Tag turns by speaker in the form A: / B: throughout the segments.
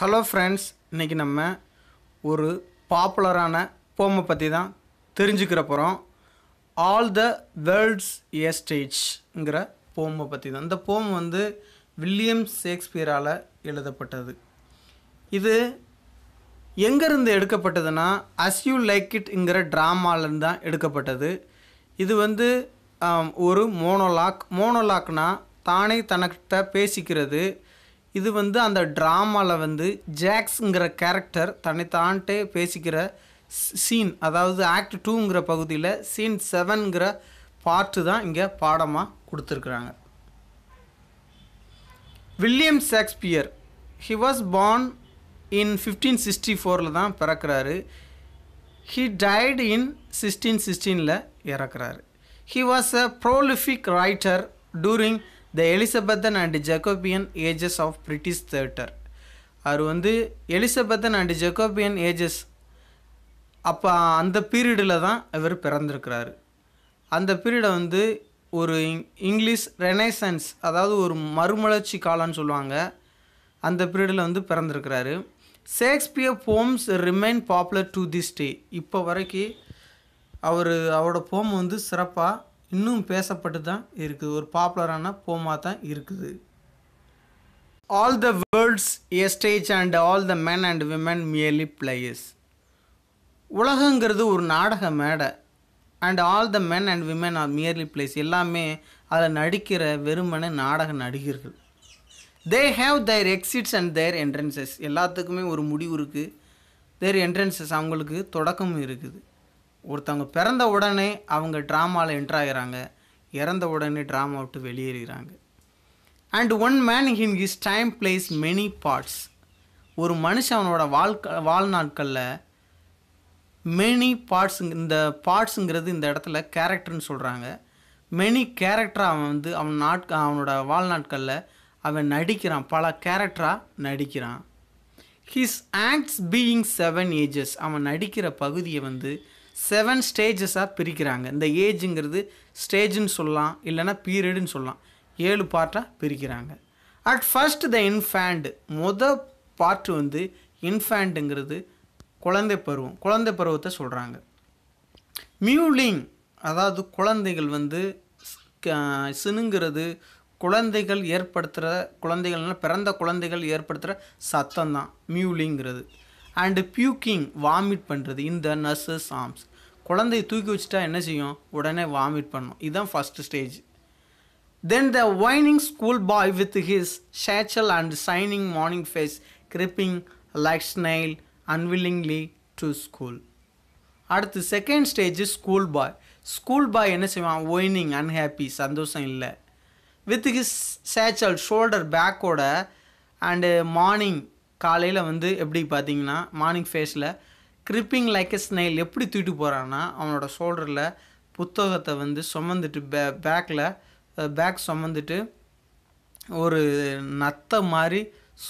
A: Hello friends இன்றைக்கி நம்ம ஒரு பாப்புலரான போமை பற்றி தான் தெரிஞ்சுக்கிற போகிறோம் ஆல் த வேர்ல்ட்ஸ் ஏஸ்டேஜ்ங்கிற போமை பற்றி தான் இந்த போம் வந்து வில்லியம் ஷேக்ஸ்பியரால் எழுதப்பட்டது இது எங்கேருந்து எடுக்கப்பட்டதுன்னா அஸ் யூ லைக் இட்ங்கிற ட்ராமாலேருந்து தான் எடுக்கப்பட்டது இது வந்து ஒரு மோனோலாக் மோனோலாக்னால் தானே தனக்கிட்ட பேசிக்கிறது இது வந்து அந்த ட்ராமாவில் வந்து ஜாக்ஸுங்கிற கேரக்டர் தன்னைத்தான்ட்டே பேசிக்கிற சீன் அதாவது ஆக்ட் டூங்கிற பகுதியில் சீன் செவன்கிற பார்ட்டு தான் இங்கே பாடமாக கொடுத்துருக்குறாங்க William Shakespeare he was born in fifteen sixty ஃபோரில் தான் பிறக்கிறாரு ஹி டைடு இன் சிக்ஸ்டீன் சிக்ஸ்டீனில் இறக்குறாரு he was a prolific writer during the Elizabethan and Jacobean ages of British theatre அவர் வந்து எலிசபெத்தன் அண்ட் ஜெக்கோபியன் ஏஜஸ் அப்போ அந்த பீரியடில் தான் இவர் பிறந்திருக்கிறாரு அந்த பீரியடை வந்து ஒரு இங்கிலீஷ் ரெனைசன்ஸ் அதாவது ஒரு மறுமலர்ச்சி காலம்னு சொல்லுவாங்க அந்த பீரியடில் வந்து பிறந்திருக்கிறாரு Shakespeare poems remain popular to this day இப்போ வரைக்கும் அவர் அவரோட போம் வந்து சிறப்பாக இன்னும் பேசப்பட்டு தான் இருக்குது ஒரு பாப்புலரான போமா தான் இருக்குது all the world's a stage stage and all the men and women merely players உலகங்கிறது ஒரு நாடக மேடை and all the men and women are merely plays எல்லாமே அதில் நடிக்கிற வெறுமனே நாடக நடிகர்கள் they have their exits and their entrances எல்லாத்துக்குமே ஒரு முடிவு இருக்குது தேர் என்ட்ரன்சஸ் அவங்களுக்கு தொடக்கமும் இருக்குது ஒருத்தவங்க பிறந்த உடனே அவங்க ட்ராமாவில் என்ட்ராகிறாங்க இறந்த உடனே ட்ராமா விட்டு வெளியேறுகிறாங்க and one man in his time plays many parts ஒரு மனுஷன் அவனோட வாழ்க்க வாழ்நாட்களில் மெனி பார்ட்ஸ் இந்த பார்ட்ஸுங்கிறது இந்த இடத்துல கேரக்டர்னு சொல்கிறாங்க மெனி கேரக்டராக அவன் வந்து அவன் நாட்க அவனோட வாழ்நாட்களில் அவன் நடிக்கிறான் பல கேரக்டராக நடிக்கிறான் his acts being seven ages அவன் நடிக்கிற பகுதியை வந்து செவன் ஸ்டேஜஸாக பிரிக்கிறாங்க இந்த ஏஜுங்கிறது ஸ்டேஜுன்னு சொல்லலாம் இல்லைனா பீரியடுன்னு சொல்லலாம் ஏழு பார்ட்டாக பிரிக்கிறாங்க அட் ஃபஸ்ட்டு த இன்ஃபேண்டு முத பார்ட் வந்து இன்ஃபேண்டுங்கிறது குழந்தை பருவம் குழந்தை பருவத்தை சொல்கிறாங்க மியூலிங் அதாவது குழந்தைகள் வந்து சினுங்கிறது குழந்தைகள் ஏற்படுத்துகிற குழந்தைகள்னால் பிறந்த குழந்தைகள் ஏற்படுத்துகிற சத்தம் தான் மியூலிங்கிறது அண்டு பியூக்கிங் வாமிட் பண்ணுறது இந்த நர்சஸ் ஆம்ஸ் குழந்தைய தூக்கி வச்சுட்டா என்ன செய்யும் உடனே வாமிட் பண்ணும் இதுதான் first stage then the whining school boy with his satchel and shining morning face creeping like snail unwillingly to school அடுத்து second stage school boy school boy என்ன செய்வான் ஒய்னிங் அன்ஹாப்பி சந்தோஷம் இல்லை வித் ஹிஸ் சேச்சல் ஷோல்டர் பேக்கோட and morning காலையில் வந்து எப்படி பார்த்தீங்கன்னா மார்னிங் ஃபேஸில் கிரிப்பிங் லைக் எஸ் ஸ்னைல் எப்படி தூக்கிட்டு போகிறான்னா அவனோட ஷோல்டரில் புத்தகத்தை வந்து சுமந்துட்டு பே பேக்கில் பேக் சுமந்துட்டு ஒரு நத்தை மாதிரி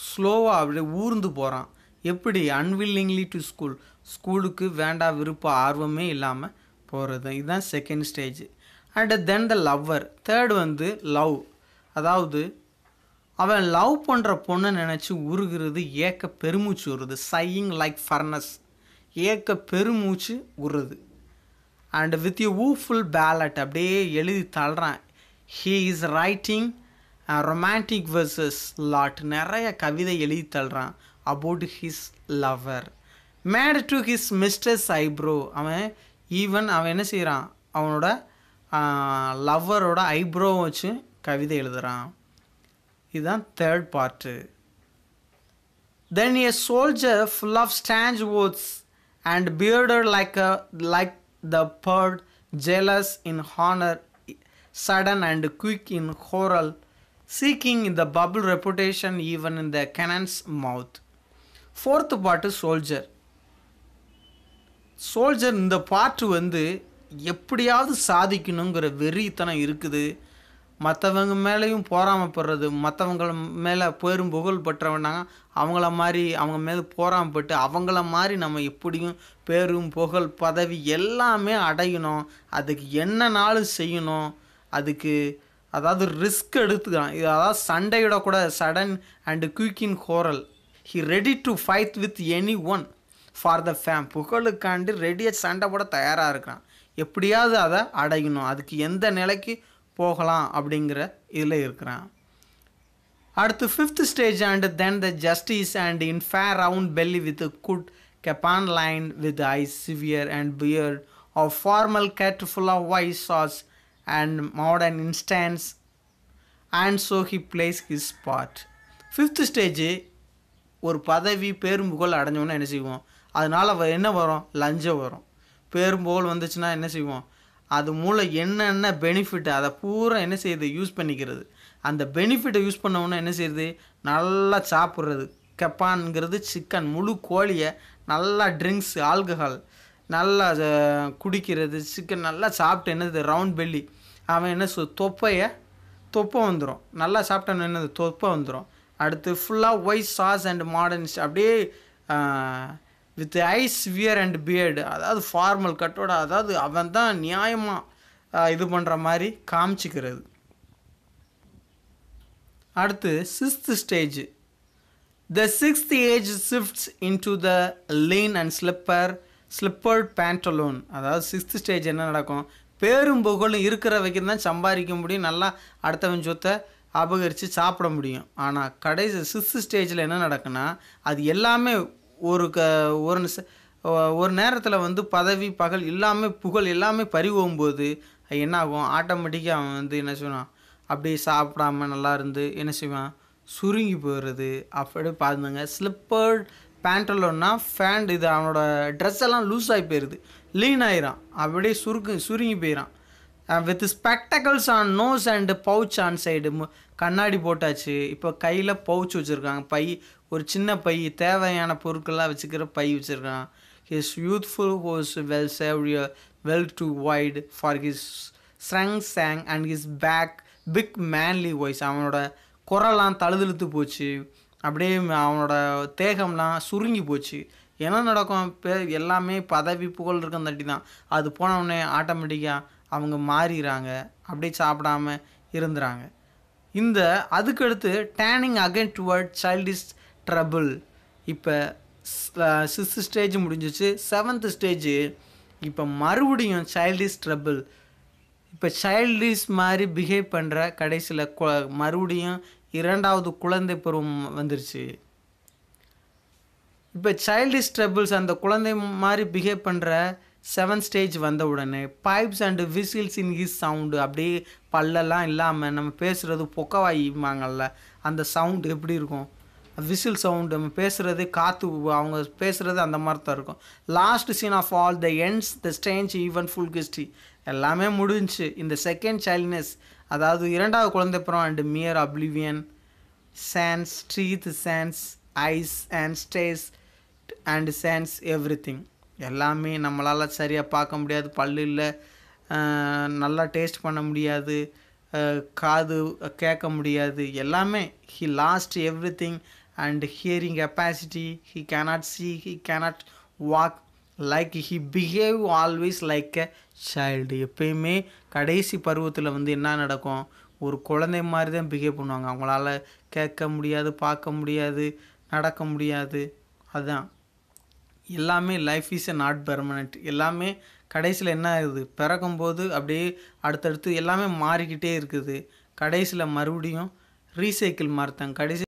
A: ஸ்லோவாக அப்படியே ஊர்ந்து போகிறான் எப்படி அன்வில்லிங்லி டு ஸ்கூல் ஸ்கூலுக்கு வேண்டாம் விருப்ப ஆர்வமே இல்லாமல் போகிறது இதுதான் second stage and then the lover third வந்து லவ் அதாவது அவன் லவ் பண்ணுற பொண்ணை நினச்சி உருகிறது ஏக்க பெருமிச்சு வருது சையிங் லைக் ஃபர்னஸ் ஏக்க பெருமூச்சு விடுறது and with woeful ballad அப்படியே எழுதி தள்ளுறான் he is writing romantic verses lot நிறைய கவிதை எழுதி தள்ளுறான் about his lover made to his mistress eyebrow அவன் ஈவன் அவன் என்ன செய்கிறான் அவனோட லவ்வரோட ஐப்ரோ வச்சு கவிதை எழுதுகிறான் இதுதான் third part then a soldier full of strange oaths and bearded like a like the bird, jealous in honor, sudden and quick in quarrel, seeking the bubble reputation even in the cannon's mouth. Fourth part soldier soldier இந்த part வந்து எப்படியாவது சாதிக்கணுங்கிற வெறித்தனம் இருக்குது மற்றவங்க மேலேயும் போறாமப்படுறது மற்றவங்க மேலே பெரும் புகழ் பெற்றவனாங்க அவங்கள மாதிரி அவங்க மேலே போறாமப்பட்டு அவங்கள மாதிரி நம்ம எப்படியும் பேரும் புகழ் பதவி எல்லாமே அடையணும் அதுக்கு என்ன நாள் செய்யணும் அதுக்கு அதாவது ரிஸ்க் எடுத்துக்கலாம் இது அதாவது சண்டையிடக்கூடாது sudden and quick in quarrel he ready to fight with any one for the fame புகழுக்காண்டு ரெடியாக சண்டை போட தயாராக இருக்கிறான் எப்படியாவது அதை அடையணும் அதுக்கு எந்த நிலைக்கு போகலாம் அப்படிங்கிற இதில் இருக்கிறான் அடுத்து fifth stage and then the justice and in fair round belly with good capon line with eyes severe and beard of formal cut full of wise saws and modern instances and so he plays his spot fifth stage ஒரு பதவி பேரும்புகோல் அடைஞ்சோன்னா என்ன செய்வோம் அதனால் என்ன வரும் லஞ்சம் வரும் பேரும்புகோல் வந்துச்சுன்னா என்ன செய்வோம் அது மூலம் என்னென்ன பெனிஃபிட் அதை பூரா என்ன செய்யுது யூஸ் பண்ணிக்கிறது அந்த பெனிஃபிட்டை யூஸ் பண்ணவுன்னா என்ன செய்யுது நல்லா சாப்பிட்றது கெப்பான்ங்கிறது சிக்கன் முழு கோழியை நல்லா ட்ரிங்க்ஸ் ஆல்கஹால் நல்லா குடிக்கிறது சிக்கன் நல்லா சாப்பிட்டு என்னது ரவுண்ட் பெல்லி அவன் என்ன சொ தொப்பையை தொப்பை வந்துடும் நல்லா சாப்பிட்டான் என்னது தொப்பை வந்துடும் அடுத்து ஃபுல்லாக ஒயிட் சாஸ் அண்ட் மாடர்ன்ஸ் அப்படியே with eyes wear and beard அதாவது ஃபார்மல் கட்டோட அதாவது அவன் தான் நியாயமாக இது பண்ணுற மாதிரி காமிச்சிக்கிறது அடுத்து sixth stage the sixth age shifts into the lean and slipper slippered pantaloon அதாவது சிக்ஸ்த் ஸ்டேஜ் என்ன நடக்கும் பேரும் புகழும் இருக்கிற வரைக்கும் தான் சம்பாதிக்க முடியும் நல்லா அடுத்தவன் சொத்தை அபகரித்து சாப்பிட முடியும் ஆனால் கடைசி சிக்ஸ்த் ஸ்டேஜில் என்ன நடக்குன்னா அது எல்லாமே ஒரு க ஒரு ஒரு நேரத்தில் வந்து பதவி பகல் எல்லாமே புகழ் எல்லாமே பறிவோம்போது என்ன ஆகும் ஆட்டோமேட்டிக்காக அவன் வந்து என்ன செய்வான் அப்படியே சாப்பிடாம நல்லா இருந்து என்ன செய்வான் சுருங்கி போயிடுறது அப்படியே பார்த்துங்க ஸ்லிப்பர்ட் பேண்டலோன்னா ஃபேண்ட் இது அவனோட ட்ரெஸ் எல்லாம் லூஸ் ஆகி போயிடுது லீன் ஆயிரும் அப்படியே சுருக்கு சுருங்கி போயிடான் with spectacles on nose and pouch on side கண்ணாடி போட்டாச்சு இப்போ கையில் பவுச் வச்சுருக்காங்க பை ஒரு சின்ன பை தேவையான பொருட்கள்லாம் வச்சுக்கிற பை வச்சுருக்கான் his youthful hose well saved well too wide for his shrunk shank and his back big manly voice அவனோட குரலாம் தழுதழுத்து போச்சு அப்படியே அவனோட தேகம்லாம் சுருங்கி போச்சு என்ன நடக்கும் எல்லாமே பதவி புகழ் இருக்கும் தான் அது போனவுடனே ஆட்டோமேட்டிக்காக அவங்க மாறிடுறாங்க அப்படியே சாப்பிடாம இருந்துறாங்க இந்த அதுக்கடுத்து turning again toward childish treble இப்போ சிக்ஸ்த் ஸ்டேஜ் முடிஞ்சிச்சு செவன்த்து ஸ்டேஜ் இப்போ மறுபடியும் சைல்டிஸ் ட்ரபுள் இப்போ சைல்டிஸ் மாதிரி பிஹேவ் பண்ணுற கடைசியில் கு மறுபடியும் இரண்டாவது குழந்தை பருவம் வந்துருச்சு இப்போ சைல்டிஸ் ட்ரபிள்ஸ் அந்த குழந்தை மாதிரி பிஹேவ் பண்ணுற செவன் ஸ்டேஜ் வந்த உடனே pipes and whistles in his sound அப்படியே பல்லெல்லாம் இல்லாமல் நம்ம பேசுகிறது பொக்கவாயிம்பாங்கள்ல அந்த சவுண்டு எப்படி இருக்கும் விசில் சவுண்டு நம்ம பேசுகிறது காற்று அவங்க பேசுகிறது அந்த மாதிரி தான் இருக்கும் last scene of all the ends the strange even full கிஸ்டி எல்லாமே முடிஞ்சு இந்த செகண்ட் சைல்ட்னஸ் அதாவது இரண்டாவது குழந்தை பிறம் and மியர் oblivion chance ஸ்ட்ரீத் chance ice and stay and chance every thing எல்லாமே நம்மளால் சரியாக பார்க்க முடியாது பல்லு இல்லை நல்லா டேஸ்ட் பண்ண முடியாது காது கேட்க முடியாது எல்லாமே he lost everything and hearing capacity he cannot see he cannot walk like he behave always like a child எப்பயுமே கடைசி பருவத்தில் வந்து என்ன நடக்கும் ஒரு குழந்தை மாதிரி தான் பிஹேவ் பண்ணுவாங்க அவங்களால கேட்க முடியாது பார்க்க முடியாது நடக்க முடியாது அதுதான் எல்லாமே life is a not permanent எல்லாமே கடைசியில் என்ன ஆகுது பிறக்கும்போது அப்படியே அடுத்தடுத்து எல்லாமே மாறிக்கிட்டே இருக்குது கடைசியில் மறுபடியும் ரீசைக்கிள் மாறுத்தாங்க கடைசி